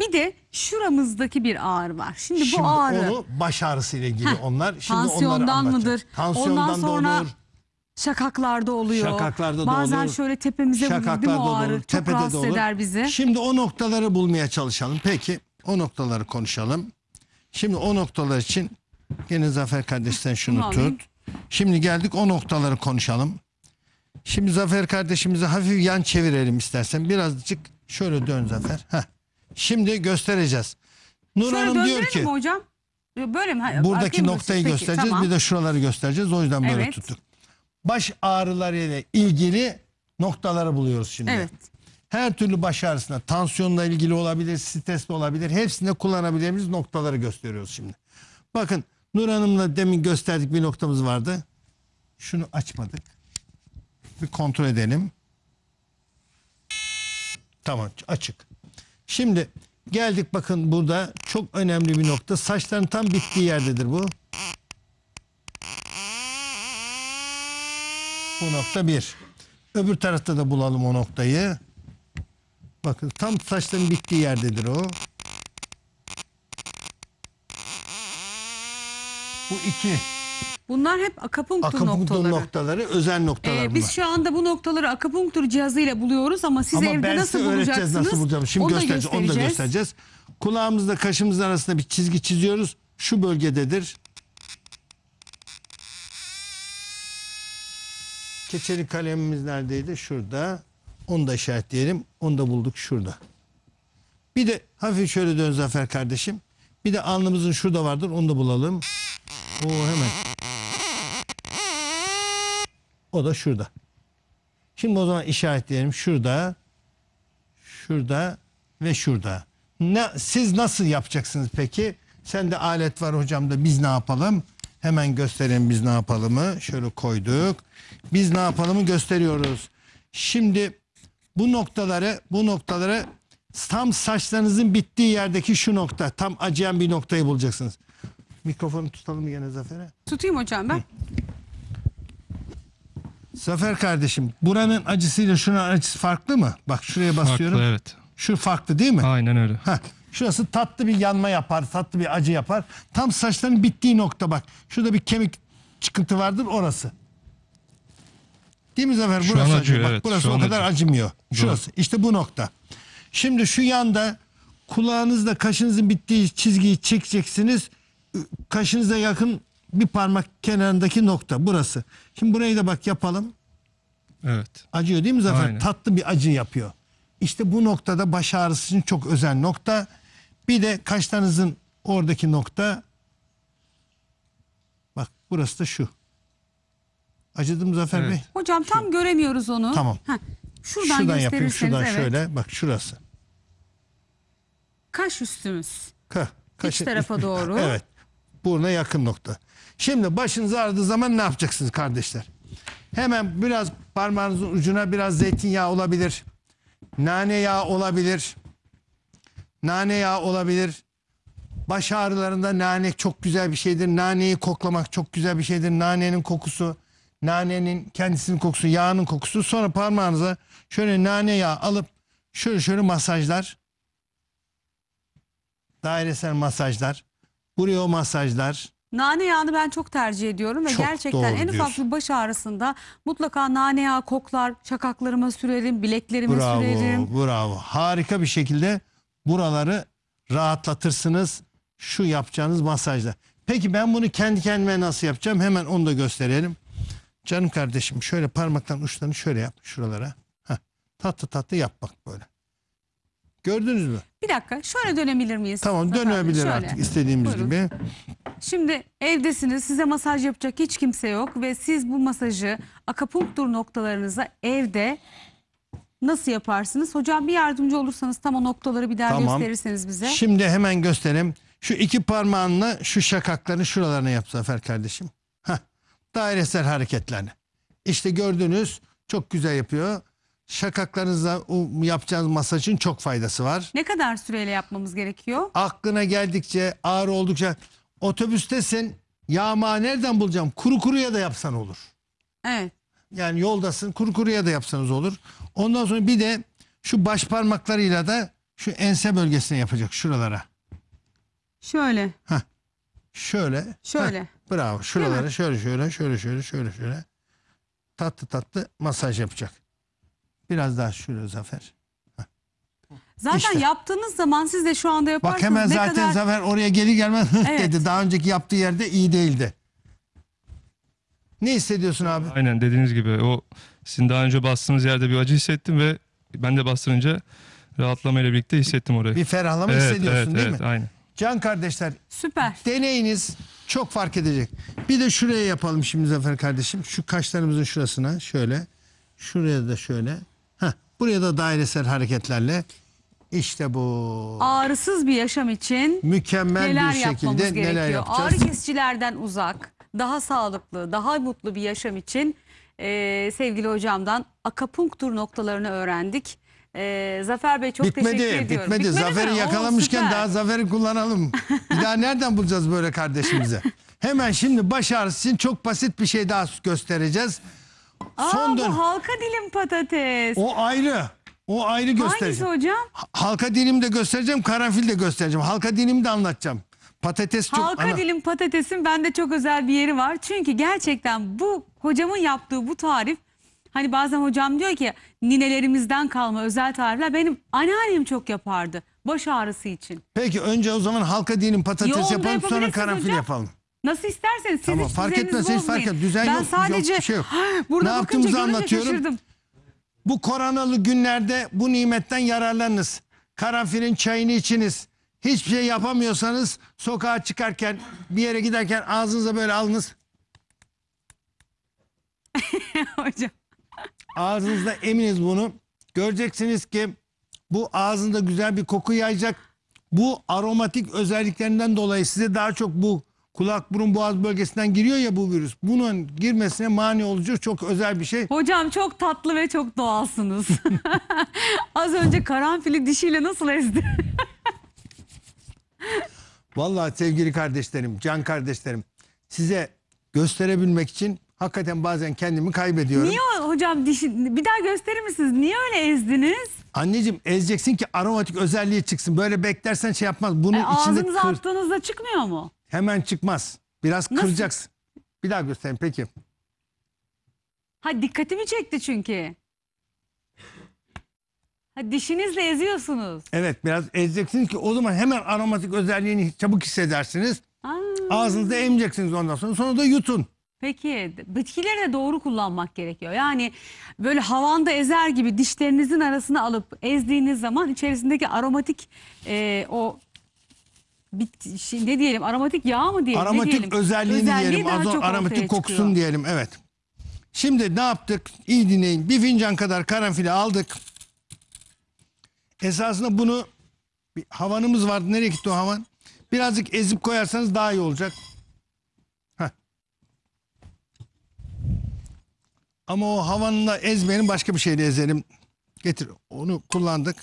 Bir de şuramızdaki bir ağrı var. Şimdi, Şimdi bu ağrı onu baş ağrısı ile ilgili Heh, onlar. Şimdi tansiyondan mıdır? Tansiyondan Ondan sonra da olur. şakaklarda oluyor. Şakaklarda da Bazen şöyle tepemize vurur değil mi o ağrı? olur. Tepede de olur. eder bizi. Şimdi o noktaları bulmaya çalışalım. Peki o noktaları konuşalım. Şimdi o noktalar için gene Zafer kardeşten şunu tut. Şimdi geldik o noktaları konuşalım. Şimdi Zafer kardeşimizi hafif yan çevirelim istersen. Birazcık şöyle dön Zafer. Heh. Şimdi göstereceğiz. Nur Şöyle Hanım diyor ki mi hocam? Böyle mi? buradaki noktayı Peki, göstereceğiz tamam. bir de şuraları göstereceğiz. O yüzden böyle Evet. tuttuk. Baş ağrılarıyla ilgili noktaları buluyoruz şimdi. Evet. Her türlü baş ağrısına, tansiyonla ilgili olabilir, stresle olabilir. Hepsinde kullanabileceğimiz noktaları gösteriyoruz şimdi. Bakın Nur Hanım'la demin gösterdik bir noktamız vardı. Şunu açmadık. Bir kontrol edelim. Tamam açık. Şimdi geldik bakın burada çok önemli bir nokta. Saçların tam bittiği yerdedir bu. Bu nokta bir. Öbür tarafta da bulalım o noktayı. Bakın tam saçların bittiği yerdedir o. Bu iki. Bunlar hep akapunktur, Akapunktur noktaları. noktaları özel noktalar Ee, biz şu anda bu noktaları akupunktur cihazıyla buluyoruz ama siz Ama evde ben size nasıl bulacaksınız? nasıl bulacağım. Şimdi onu da göstereceğiz, onu da göstereceğiz. Kulağımızla kaşımızın arasında bir çizgi çiziyoruz. Şu bölgededir. Keçeli kalemimiz neredeydi? Şurada. Onu da işaretleyelim. Onu da bulduk şurada. Bir de hafif şöyle dön Zafer kardeşim. Bir de alnımızın şurada vardır. Onu da bulalım. Oo hemen. O da şurada. Şimdi o zaman işaretleyelim. Şurada, şurada ve şurada. Ne, siz nasıl yapacaksınız peki? Sen de alet var hocam da biz ne yapalım? Hemen gösterelim biz ne yapalımı. Şöyle koyduk. Biz ne yapalımı gösteriyoruz. Şimdi bu noktaları, bu noktaları tam saçlarınızın bittiği yerdeki şu nokta. Tam acıyan bir noktayı bulacaksınız. Mikrofonu tutalım yine Zafer'e. Tutayım hocam ben. Zafer kardeşim buranın acısıyla şunun acısı farklı mı? Bak şuraya basıyorum. Farklı evet. Şu farklı değil mi? Aynen öyle. Heh. Şurası tatlı bir yanma yapar, tatlı bir acı yapar. Tam saçların bittiği nokta bak. Şurada bir kemik çıkıntı vardır orası. Değil mi Zafer? Şu burası an acıyor. acıyor. Bak, evet, burası o kadar acıyor. acımıyor. Şurası. Doğru. İşte bu nokta. Şimdi şu yanda kulağınızla kaşınızın bittiği çizgiyi çekeceksiniz. Kaşınıza yakın bir parmak kenarındaki nokta burası. Şimdi burayı da bak yapalım. Evet. Acıyor değil mi Zafer? Aynen. Tatlı bir acı yapıyor. İşte bu noktada baş ağrısı için çok özel nokta. Bir de kaşlarınızın oradaki nokta. Bak burası da şu. Acıdı mı Zafer Evet. Bey? Hocam tam göremiyoruz onu. Tamam. Heh, şuradan şuradan yapayım şuradan evet. şöyle. Bak şurası. Kaş üstümüz. Ka kaşı- tarafa doğru. evet. Buruna yakın nokta. Şimdi başınız ağrıdığı zaman ne yapacaksınız kardeşler? Hemen biraz parmağınızın ucuna biraz zeytinyağı olabilir. Nane yağı olabilir. Nane yağı olabilir. Baş ağrılarında nane çok güzel bir şeydir. Naneyi koklamak çok güzel bir şeydir. Nanenin kokusu, nanenin kendisinin kokusu, yağının kokusu. Sonra parmağınıza şöyle nane yağı alıp şöyle şöyle masajlar. Dairesel masajlar. Buraya masajlar. Nane yağını ben çok tercih ediyorum ve Çok gerçekten en ufak bir baş ağrısında mutlaka nane yağı koklar, çakaklarıma sürerim, bileklerime Bravo, sürerim. bravo. Harika bir şekilde buraları rahatlatırsınız şu yapacağınız masajla. Peki ben bunu kendi kendime nasıl yapacağım? Hemen onu da gösterelim. Canım kardeşim şöyle parmakların uçlarını şöyle yap şuralara. Heh, tatlı tatlı yap bak böyle. Gördünüz mü? Bir dakika şöyle dönebilir miyiz? Tamam Zafer dönebilir artık istediğimiz Buyurun. gibi. Şimdi evdesiniz, size masaj yapacak hiç kimse yok ve siz bu masajı akupunktur noktalarınıza evde nasıl yaparsınız? Hocam bir yardımcı olursanız tam o noktaları bir daha Tamam. gösterirseniz bize. Şimdi hemen göstereyim. Şu iki parmağınla şu şakakların şuralarına yap Zafer kardeşim. Hah. Dairesel hareketlerini. İşte gördünüz çok güzel yapıyor şakaklarınızla yapacağınız masajın çok faydası var. Ne kadar süreyle yapmamız gerekiyor? Aklına geldikçe, ağır oldukça otobüstesin yağma nereden bulacağım? Kuru kuruya da yapsan olur. Evet. Yani yoldasın kuru kuruya da yapsanız olur. Ondan sonra bir de şu baş parmaklarıyla da şu ense bölgesine yapacak şuralara. Şöyle. Hah. Şöyle. Şöyle. Hah. Bravo. Şuralara şöyle şöyle şöyle şöyle şöyle şöyle. Tatlı tatlı masaj yapacak. Biraz daha şöyle Zafer. Zaten İşte. yaptığınız zaman siz de şu anda yaparsınız. Bak hemen Ne zaten kadar- Zafer oraya geri gelmez Evet. dedi. Daha önceki yaptığı yerde iyi değildi. Ne hissediyorsun abi? Aynen dediğiniz gibi o sizin daha önce bastığınız yerde bir acı hissettim ve ben de bastırınca rahatlamayla birlikte hissettim orayı. Bir ferahlama hissediyorsun evet, değil evet, mi? Aynen. Can kardeşler Süper. deneyiniz çok fark edecek. Bir de şuraya yapalım şimdi Zafer kardeşim. Şu kaşlarımızın şurasına şöyle. Şuraya da şöyle. Buraya da dairesel hareketlerle işte bu. Ağrısız bir yaşam için mükemmel neler bir şekilde gerekiyor. neler yapacağız? Ağrı kesicilerden uzak, daha sağlıklı, daha mutlu bir yaşam için e, sevgili hocamdan akapunktur noktalarını öğrendik. E, Zafer Bey çok bitmedi, teşekkür bitmedi. ediyorum. Bitmedi, Zafer'i mi? yakalamışken Oo, daha Zafer'i kullanalım. Bir daha nereden bulacağız böyle kardeşimize? Hemen şimdi baş ağrısı için çok basit bir şey daha göstereceğiz. Aa, Son dön. bu halka dilim patates. O ayrı. O ayrı Hangisi göstereceğim. hocam? Halka dilim de göstereceğim, karanfil de göstereceğim. Halka dilim de anlatacağım. Patates çok Halka ana- dilim patatesin bende çok özel bir yeri var. Çünkü gerçekten bu hocamın yaptığı bu tarif hani bazen hocam diyor ki ninelerimizden kalma özel tarifler benim anneannem çok yapardı baş ağrısı için. Peki önce o zaman halka dilim patates Yoğurda yapalım sonra karanfil hocam. yapalım. Nasıl isterseniz siz Tamam, hiç fark etmez, hiç fark etmez. Düzen ben yok, sadece yok, şey yok. burada Ne yaptığımızı anlatıyorum. şaşırdım. Bu koronalı günlerde bu nimetten yararlanınız. Karanfilin çayını içiniz. Hiçbir şey yapamıyorsanız sokağa çıkarken bir yere giderken ağzınıza böyle alınız. Hocam. Ağzınızda eminiz bunu. Göreceksiniz ki bu ağzında güzel bir koku yayacak. Bu aromatik özelliklerinden dolayı size daha çok bu kulak burun boğaz bölgesinden giriyor ya bu virüs. Bunun girmesine mani olucu çok özel bir şey. Hocam çok tatlı ve çok doğalsınız. Az önce karanfili dişiyle nasıl ezdi? Vallahi sevgili kardeşlerim, can kardeşlerim size gösterebilmek için hakikaten bazen kendimi kaybediyorum. Niye hocam dişi bir daha gösterir misiniz? Niye öyle ezdiniz? Anneciğim ezeceksin ki aromatik özelliği çıksın. Böyle beklersen şey yapmaz. Bunun e, içinde ağzınıza kır... attığınızda çıkmıyor mu? Hemen çıkmaz. Biraz Nasıl? kıracaksın. Bir daha göstereyim peki. Ha dikkatimi çekti çünkü. Ha dişinizle eziyorsunuz. Evet biraz ezeceksiniz ki o zaman hemen aromatik özelliğini çabuk hissedersiniz. Aa. Ağzınızda emeceksiniz ondan sonra. Sonra da yutun. Peki bitkileri de doğru kullanmak gerekiyor. Yani böyle havanda ezer gibi dişlerinizin arasına alıp ezdiğiniz zaman içerisindeki aromatik e, o bit, şey, ne diyelim aromatik yağ mı diyelim? Aromatik diyelim? özelliğini Özelliği diyelim. Daha Azon, çok aromatik kokusun çıkıyor. diyelim. Evet. Şimdi ne yaptık? İyi dinleyin. Bir fincan kadar karanfili aldık. Esasında bunu bir havanımız vardı. Nereye gitti o havan? Birazcık ezip koyarsanız daha iyi olacak. Heh. Ama o da ezmeyelim başka bir şeyle ezelim. Getir onu kullandık.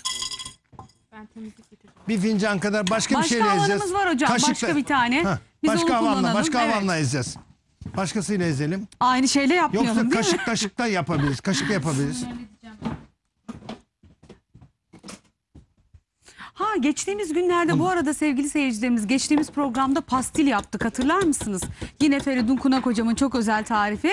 Ben temizlik bir fincan kadar başka, başka bir şeyle ezeceğiz. Başka var hocam. Kaşıkla... Başka bir tane. Ha, Biz başka havanla, başka evet. havanla ezeceğiz. Başkasıyla ezelim. Aynı şeyle yapmayalım Yoksa değil kaşık mi? kaşıkla yapabiliriz. kaşık yapabiliriz. Ha geçtiğimiz günlerde Hı. bu arada sevgili seyircilerimiz geçtiğimiz programda pastil yaptık hatırlar mısınız? Yine Feridun Kunak hocamın çok özel tarifi.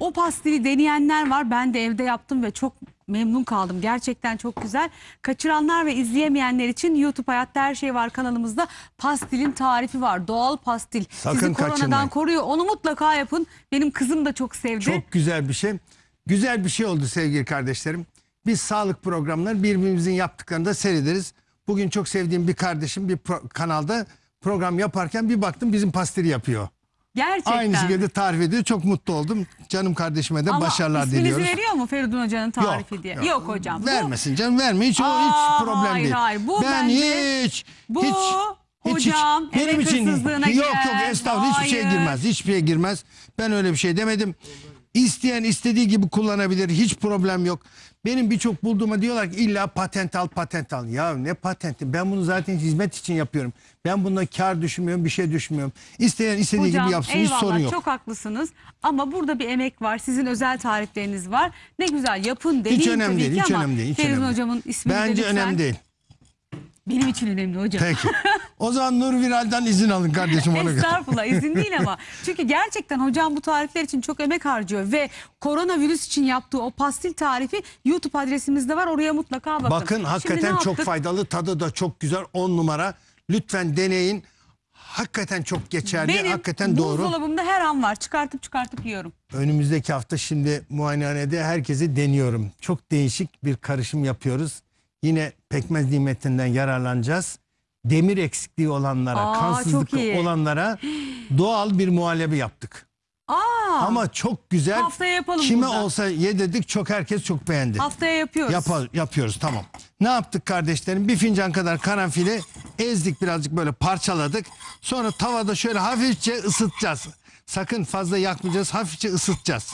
O pastili deneyenler var ben de evde yaptım ve çok memnun kaldım. Gerçekten çok güzel. Kaçıranlar ve izleyemeyenler için YouTube Hayatta Her Şey Var kanalımızda pastilin tarifi var. Doğal pastil. Sakın Sizi koronadan kaçırmayın. koruyor. Onu mutlaka yapın. Benim kızım da çok sevdi. Çok güzel bir şey. Güzel bir şey oldu sevgili kardeşlerim. Biz sağlık programları birbirimizin yaptıklarını da seyrederiz. Bugün çok sevdiğim bir kardeşim bir pro kanalda program yaparken bir baktım bizim pastili yapıyor. Gerçekten. Aynı şekilde tarif ediyor. Çok mutlu oldum. Canım kardeşime de Ama başarılar isminizi diliyoruz. veriyor mu Feridun Hoca'nın tarifi yok, diye? Yok. yok hocam. Vermesin canım verme. Hiç, Aa, hiç problem hayır, değil. Hayır. Bu ben bence, hiç, bu hiç, hocam hiç, benim için yok yok estağfurullah hiçbir şey girmez. Hiçbir şey girmez. Ben öyle bir şey demedim. İsteyen istediği gibi kullanabilir. Hiç problem yok. Benim birçok bulduğuma diyorlar ki illa patent al patent al. Ya ne patenti ben bunu zaten hizmet için yapıyorum. Ben bunda kar düşünmüyorum bir şey düşünmüyorum. İsteyen istediği Hocam, gibi yapsın eyvallah, hiç sorun yok. çok haklısınız ama burada bir emek var. Sizin özel tarifleriniz var. Ne güzel yapın dediğim hiç önemli değil, hiç ama önemli değil, hiç Feridun önemli. hocamın ismini Bence de lütfen. önemli değil. Benim için önemli hocam. Peki. O zaman Nur Viral'den izin alın kardeşim. ona göre. Estağfurullah izin değil ama. Çünkü gerçekten hocam bu tarifler için çok emek harcıyor ve koronavirüs için yaptığı o pastil tarifi YouTube adresimizde var. Oraya mutlaka bakın. Bakın hakikaten çok faydalı. Tadı da çok güzel. 10 numara. Lütfen deneyin. Hakikaten çok geçerli. Benim hakikaten doğru. buzdolabımda her an var. Çıkartıp çıkartıp yiyorum. Önümüzdeki hafta şimdi muayenehanede herkesi deniyorum. Çok değişik bir karışım yapıyoruz. Yine pekmez nimetinden yararlanacağız demir eksikliği olanlara, Aa, kansızlık olanlara doğal bir muhallebi yaptık. Aa, Ama çok güzel. Haftaya yapalım Kime burada. olsa ye dedik çok herkes çok beğendi. Haftaya yapıyoruz. Yapa- yapıyoruz tamam. Ne yaptık kardeşlerim? Bir fincan kadar karanfili ezdik birazcık böyle parçaladık. Sonra tavada şöyle hafifçe ısıtacağız. Sakın fazla yakmayacağız. Hafifçe ısıtacağız.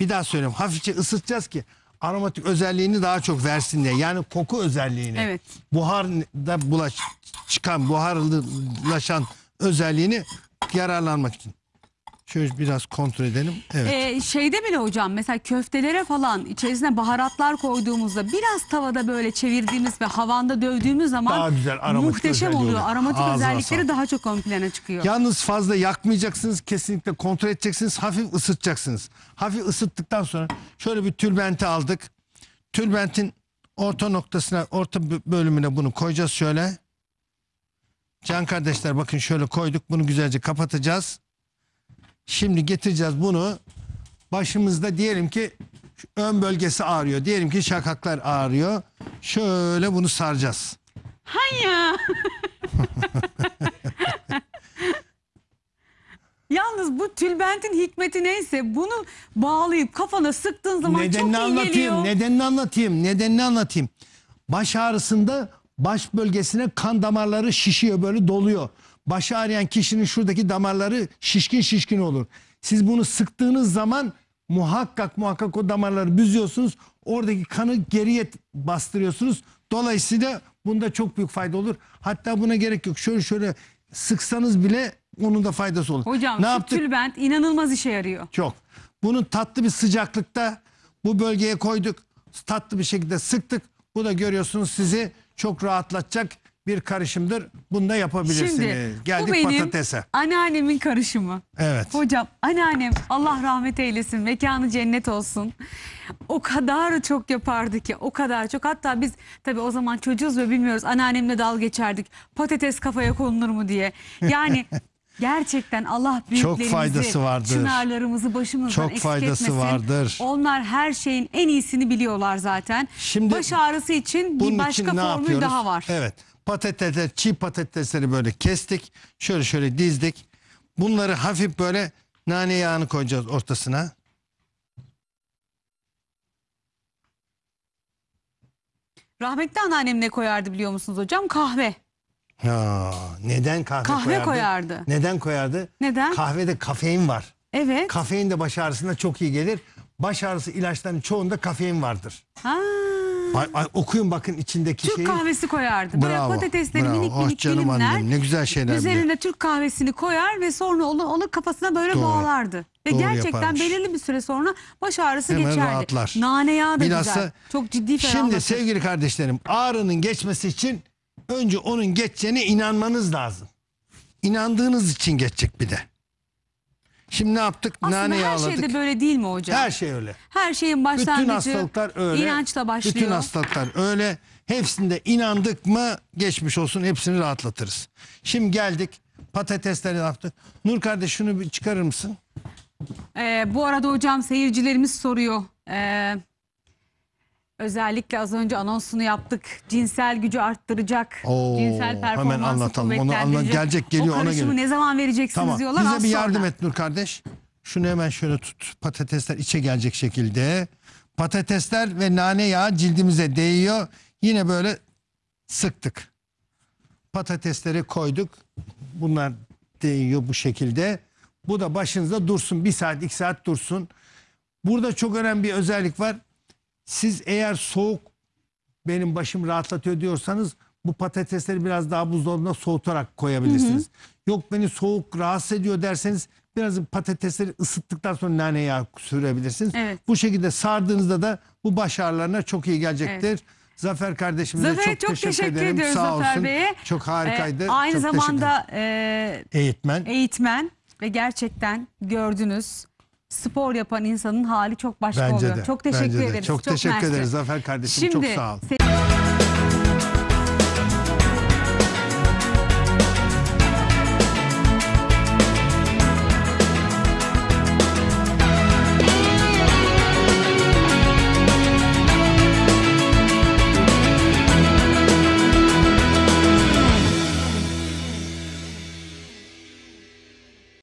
Bir daha söyleyeyim. Hafifçe ısıtacağız ki aromatik özelliğini daha çok versin diye. Yani koku özelliğini. Evet. Buharda bulaş, çıkan, buharlaşan özelliğini yararlanmak için. Şöyle biraz kontrol edelim. Evet. Ee, şeyde bile hocam mesela köftelere falan içerisine baharatlar koyduğumuzda biraz tavada böyle çevirdiğimiz ve havanda dövdüğümüz zaman Daha güzel, muhteşem oluyor. oluyor. Aromatik Ağzına özellikleri sağlık. daha çok ön plana çıkıyor. Yalnız fazla yakmayacaksınız. Kesinlikle kontrol edeceksiniz. Hafif ısıtacaksınız. Hafif ısıttıktan sonra şöyle bir tülbenti aldık. Tülbentin orta noktasına, orta bölümüne bunu koyacağız şöyle. Can kardeşler bakın şöyle koyduk. Bunu güzelce kapatacağız. Şimdi getireceğiz bunu başımızda diyelim ki ön bölgesi ağrıyor. Diyelim ki şakaklar ağrıyor. Şöyle bunu saracağız. Hayır. Yalnız bu tülbentin hikmeti neyse bunu bağlayıp kafana sıktığın zaman nedenini çok iyi anlatayım, geliyor. Nedenini anlatayım, nedenini anlatayım. Baş ağrısında baş bölgesine kan damarları şişiyor böyle doluyor. Baş ağrıyan kişinin şuradaki damarları şişkin şişkin olur. Siz bunu sıktığınız zaman muhakkak muhakkak o damarları büzüyorsunuz. Oradaki kanı geriye bastırıyorsunuz. Dolayısıyla bunda çok büyük fayda olur. Hatta buna gerek yok. Şöyle şöyle sıksanız bile onun da faydası olur. Hocam ne yaptık? tülbent inanılmaz işe yarıyor. Çok. Bunu tatlı bir sıcaklıkta bu bölgeye koyduk. Tatlı bir şekilde sıktık. Bu da görüyorsunuz sizi çok rahatlatacak bir karışımdır. Bunu da yapabilirsiniz. Şimdi, Geldik bu benim patatese. anneannemin karışımı. Evet. Hocam anneannem Allah rahmet eylesin. Mekanı cennet olsun. O kadar çok yapardı ki o kadar çok. Hatta biz tabii o zaman çocuğuz ve bilmiyoruz. Anneannemle dal geçerdik. Patates kafaya konulur mu diye. Yani Gerçekten Allah büyüklerimizi, Çok vardır. çınarlarımız başımızdan Çok eksik faydası etmesin. vardır. Onlar her şeyin en iyisini biliyorlar zaten. Şimdi Baş ağrısı için bir başka için formül yapıyoruz? daha var. Evet. Patatesler, çiğ patatesleri böyle kestik. Şöyle şöyle dizdik. Bunları hafif böyle nane yağını koyacağız ortasına. Rahmetli anneannem ne koyardı biliyor musunuz hocam? Kahve. Ha, neden kahve, Kahve koyardı? koyardı. Neden koyardı? Neden? Kahvede kafein var. Evet. Kafein de baş ağrısına çok iyi gelir. Baş ağrısı ilaçlarının çoğunda kafein vardır. Ha. Ay, ay, okuyun bakın içindeki Türk şeyi. kahvesi koyardı. Bravo, Böyle patatesleri bravo. minik ah minik oh, canım dilimler. Annem, ne güzel şeyler. Üzerine Türk kahvesini koyar ve sonra onu, onu kafasına böyle Doğru. bağlardı. Ve Doğru gerçekten yaparmış. belirli bir süre sonra baş ağrısı Hemen geçerdi. Rahatlar. Nane yağı da Bilhassa, güzel. Çok ciddi ferahlattı. Şimdi sevgili kardeşlerim ağrının geçmesi için önce onun geçeceğine inanmanız lazım. İnandığınız için geçecek bir de. Şimdi ne yaptık? Aslında Nane her yağladık. şeyde böyle değil mi hocam? Her şey öyle. Her şeyin başlangıcı Bütün hastalıklar öyle. inançla başlıyor. Bütün hastalıklar öyle. Hepsinde inandık mı geçmiş olsun hepsini rahatlatırız. Şimdi geldik patatesleri yaptık. Nur kardeş şunu bir çıkarır mısın? Ee, bu arada hocam seyircilerimiz soruyor. Ee, Özellikle az önce anonsunu yaptık. Cinsel gücü arttıracak. Oo, cinsel performansı hemen anlatalım. Onu anla gelecek geliyor ona geliyor. O ne zaman vereceksiniz tamam. diyorlar. Bize bir yardım sonra. et Nur kardeş. Şunu hemen şöyle tut. Patatesler içe gelecek şekilde. Patatesler ve nane yağı cildimize değiyor. Yine böyle sıktık. Patatesleri koyduk. Bunlar değiyor bu şekilde. Bu da başınızda dursun. Bir saat, iki saat dursun. Burada çok önemli bir özellik var siz eğer soğuk benim başım rahatlatıyor diyorsanız bu patatesleri biraz daha buzdolabına soğutarak koyabilirsiniz. Hı hı. Yok beni soğuk rahatsız ediyor derseniz biraz patatesleri ısıttıktan sonra nane yağı sürebilirsiniz. Evet. Bu şekilde sardığınızda da bu baş ağrılarına çok iyi gelecektir. Evet. Zafer kardeşimize Zafer, çok, çok teşekkür, teşekkür ederim. Ediyoruz Sağ Zafer olsun. Bey'e. Çok harikaydı. Ee, aynı çok zamanda e, eğitmen. Eğitmen ve gerçekten gördünüz spor yapan insanın hali çok başka Bence oluyor. de. Çok teşekkür Bence de. ederiz. Çok, teşekkür ederiz Zafer kardeşim. Şimdi, çok sağ ol.